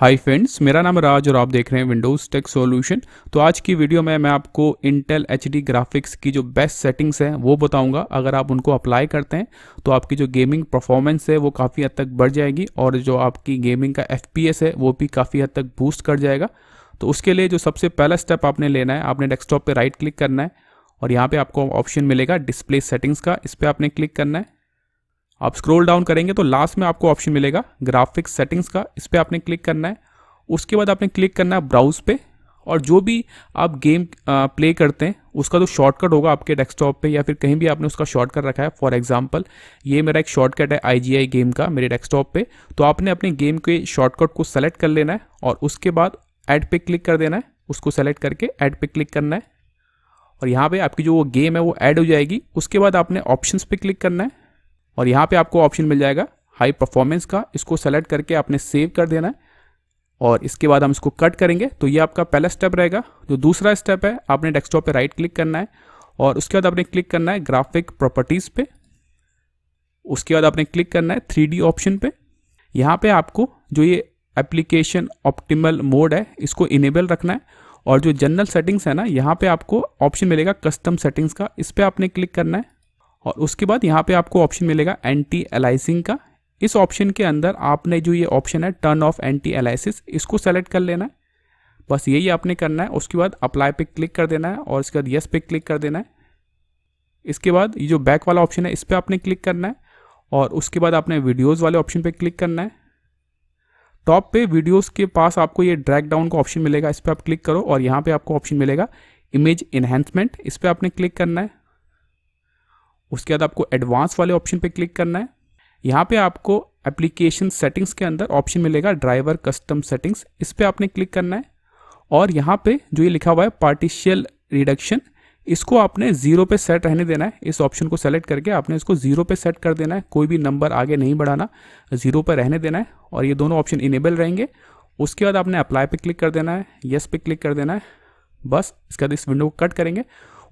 hi friends मेरा नाम राज और आप देख रहे हैं विंडोज़ टेक सॉल्यूशन तो आज की वीडियो में मैं आपको इंटेल एच ग्राफिक्स की जो बेस्ट सेटिंग्स हैं वो बताऊंगा अगर आप उनको अप्लाई करते हैं तो आपकी जो गेमिंग परफॉर्मेंस है वो काफ़ी हद तक बढ़ जाएगी और जो आपकी गेमिंग का एफ है वो भी काफ़ी हद तक बूस्ट कर जाएगा तो उसके लिए जो सबसे पहला स्टेप आपने लेना है आपने डेस्कटॉप पर राइट क्लिक करना है और यहाँ पर आपको ऑप्शन मिलेगा डिस्प्ले सेटिंग्स का इस पर आपने क्लिक करना है आप स्क्रोल डाउन करेंगे तो लास्ट में आपको ऑप्शन मिलेगा ग्राफिक्स सेटिंग्स का इस पर आपने क्लिक करना है उसके बाद आपने क्लिक करना है ब्राउज पे और जो भी आप गेम प्ले करते हैं उसका जो तो शॉर्टकट होगा आपके डेस्कटॉप पे या फिर कहीं भी आपने उसका शॉर्टकट रखा है फॉर एग्जांपल ये मेरा एक शॉर्टकट है आईजीआई गेम का मेरे डेस्कटॉप पे तो आपने अपने गेम के शॉर्टकट को सेलेक्ट कर लेना है और उसके बाद ऐड पे क्लिक कर देना है उसको सेलेक्ट करके ऐड पे क्लिक करना है और यहाँ पर आपकी जो वो गेम है वो ऐड हो जाएगी उसके बाद आपने ऑप्शन पर क्लिक करना है और यहाँ पे आपको ऑप्शन मिल जाएगा हाई परफॉर्मेंस का इसको सेलेक्ट करके आपने सेव कर देना है और इसके बाद हम इसको कट करेंगे तो ये आपका पहला स्टेप रहेगा जो दूसरा स्टेप है आपने डेस्कटॉप पे राइट क्लिक करना है और उसके बाद आपने क्लिक करना है ग्राफिक प्रॉपर्टीज़ पे उसके बाद आपने क्लिक करना है थ्री ऑप्शन पे यहाँ पे आपको जो ये एप्लीकेशन ऑप्टिमल मोड है इसको इनेबल रखना है और जो जनरल सेटिंग्स है ना यहाँ पे आपको ऑप्शन मिलेगा कस्टम सेटिंग्स का इस पर आपने क्लिक करना है और उसके बाद यहाँ पे आपको ऑप्शन मिलेगा एंटी एलाइसिंग का इस ऑप्शन के अंदर आपने जो ये ऑप्शन है टर्न ऑफ एंटी एलाइसिस इसको सेलेक्ट कर लेना है बस यही आपने करना है उसके बाद अप्लाई पे क्लिक कर देना है और इसके बाद येस पे क्लिक कर देना है इसके बाद ये जो बैक वाला ऑप्शन है इस पर आपने क्लिक करना है और उसके बाद आपने वीडियोज़ वाले ऑप्शन पर क्लिक करना है टॉप पे वीडियोस के पास आपको ये ड्रैग डाउन का ऑप्शन मिलेगा इस पर आप क्लिक करो और यहाँ पे आपको ऑप्शन मिलेगा इमेज इन्हेंसमेंट इस पर आपने क्लिक करना है उसके बाद आपको एडवांस वाले ऑप्शन पे क्लिक करना है यहाँ पे आपको एप्लीकेशन सेटिंग्स के अंदर ऑप्शन मिलेगा ड्राइवर कस्टम सेटिंग्स इस पर आपने क्लिक करना है और यहाँ पे जो ये लिखा हुआ है पार्टिशियल रिडक्शन इसको आपने जीरो पे सेट रहने देना है इस ऑप्शन को सेलेक्ट करके आपने इसको जीरो पे सेट कर देना है कोई भी नंबर आगे नहीं बढ़ाना जीरो पर रहने देना है और ये दोनों ऑप्शन इनेबल रहेंगे उसके बाद आपने अप्लाई पे क्लिक कर देना है येस पे क्लिक कर देना है बस इसके बाद इस विंडो को कट करेंगे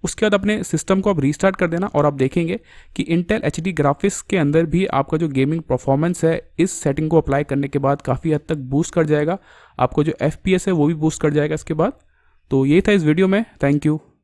उसके बाद अपने सिस्टम को आप रीस्टार्ट कर देना और आप देखेंगे कि इंटेल एच ग्राफिक्स के अंदर भी आपका जो गेमिंग परफॉर्मेंस है इस सेटिंग को अप्लाई करने के बाद काफ़ी हद तक बूस्ट कर जाएगा आपको जो एफ है वो भी बूस्ट कर जाएगा इसके बाद तो ये था इस वीडियो में थैंक यू